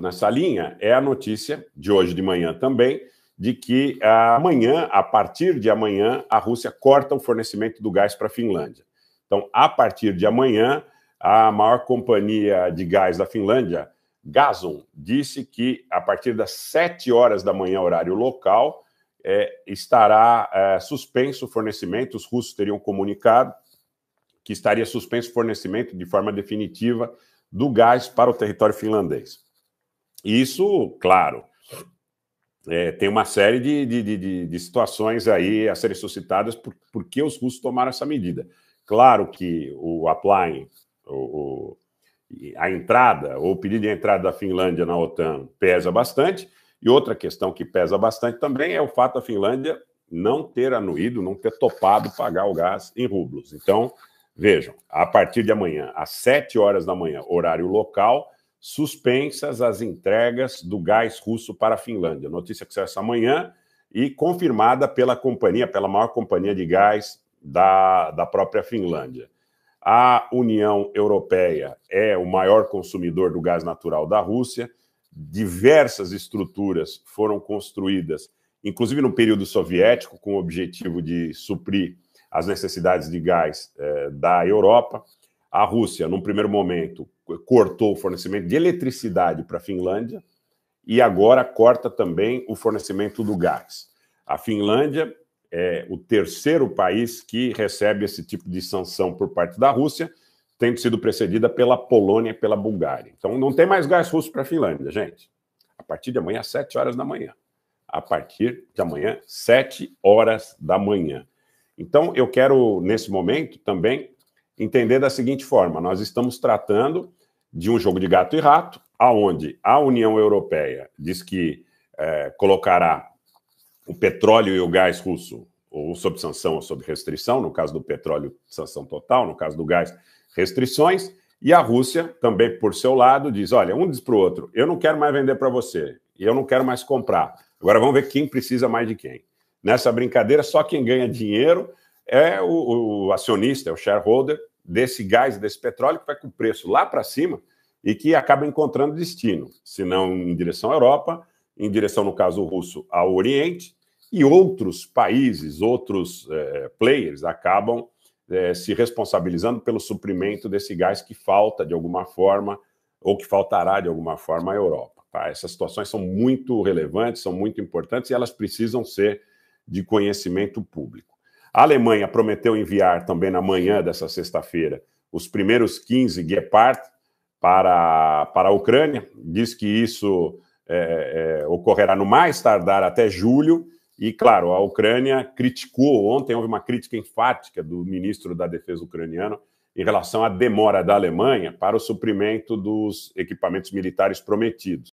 nessa linha é a notícia de hoje de manhã também, de que amanhã, a partir de amanhã, a Rússia corta o fornecimento do gás para a Finlândia. Então, a partir de amanhã, a maior companhia de gás da Finlândia, Gazum, disse que a partir das 7 horas da manhã, horário local, é, estará é, suspenso o fornecimento. Os russos teriam comunicado que estaria suspenso o fornecimento de forma definitiva do gás para o território finlandês. Isso, claro, é, tem uma série de, de, de, de, situações aí a serem suscitadas por, por que os russos tomaram essa medida. Claro que o applying, o, o, a entrada, ou o pedido de entrada da Finlândia na OTAN pesa bastante, e outra questão que pesa bastante também é o fato da Finlândia não ter anuído, não ter topado pagar o gás em rublos. Então, vejam, a partir de amanhã, às 7 horas da manhã, horário local, suspensas as entregas do gás russo para a Finlândia. Notícia que saiu essa manhã e confirmada pela companhia, pela maior companhia de gás da, da própria Finlândia. A União Europeia é o maior consumidor do gás natural da Rússia. Diversas estruturas foram construídas, inclusive no período soviético, com o objetivo de suprir as necessidades de gás eh, da Europa. A Rússia, num primeiro momento, cortou o fornecimento de eletricidade para a Finlândia e agora corta também o fornecimento do gás. A Finlândia é o terceiro país que recebe esse tipo de sanção por parte da Rússia, tendo sido precedida pela Polônia e pela Bulgária. Então não tem mais gás russo para a Finlândia, gente. A partir de amanhã, às 7 horas da manhã. A partir de amanhã, 7 horas da manhã. Então eu quero, nesse momento, também entender da seguinte forma: nós estamos tratando de um jogo de gato e rato, aonde a União Europeia diz que é, colocará o petróleo e o gás russo ou sob sanção ou sob restrição, no caso do petróleo, sanção total, no caso do gás, restrições, e a Rússia também por seu lado diz, olha, um diz para o outro, eu não quero mais vender para você, e eu não quero mais comprar. Agora vamos ver quem precisa mais de quem. Nessa brincadeira, só quem ganha dinheiro é o, o acionista, é o shareholder, desse gás, desse petróleo, que vai com o preço lá para cima e que acaba encontrando destino, se não em direção à Europa, em direção, no caso russo, ao Oriente, e outros países, outros é, players acabam é, se responsabilizando pelo suprimento desse gás que falta de alguma forma, ou que faltará de alguma forma à Europa. Tá? Essas situações são muito relevantes, são muito importantes e elas precisam ser de conhecimento público. A Alemanha prometeu enviar também na manhã dessa sexta-feira os primeiros 15 Gepard para, para a Ucrânia. Diz que isso é, é, ocorrerá no mais tardar até julho. E, claro, a Ucrânia criticou, ontem houve uma crítica enfática do ministro da Defesa ucraniano em relação à demora da Alemanha para o suprimento dos equipamentos militares prometidos.